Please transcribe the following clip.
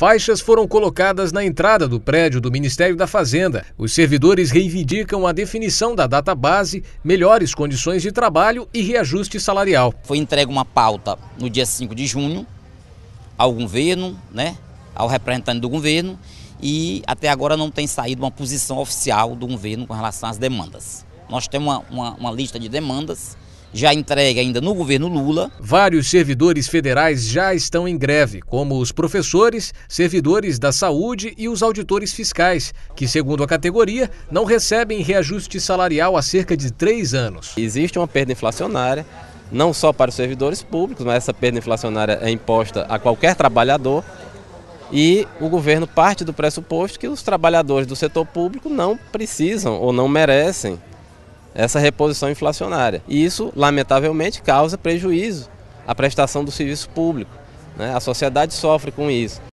Faixas foram colocadas na entrada do prédio do Ministério da Fazenda. Os servidores reivindicam a definição da data base, melhores condições de trabalho e reajuste salarial. Foi entregue uma pauta no dia 5 de junho ao governo, né, ao representante do governo, e até agora não tem saído uma posição oficial do governo com relação às demandas. Nós temos uma, uma, uma lista de demandas já entregue ainda no governo Lula. Vários servidores federais já estão em greve, como os professores, servidores da saúde e os auditores fiscais, que, segundo a categoria, não recebem reajuste salarial há cerca de três anos. Existe uma perda inflacionária. Não só para os servidores públicos, mas essa perda inflacionária é imposta a qualquer trabalhador, e o governo parte do pressuposto que os trabalhadores do setor público não precisam ou não merecem essa reposição inflacionária. E isso, lamentavelmente, causa prejuízo à prestação do serviço público. Né? A sociedade sofre com isso.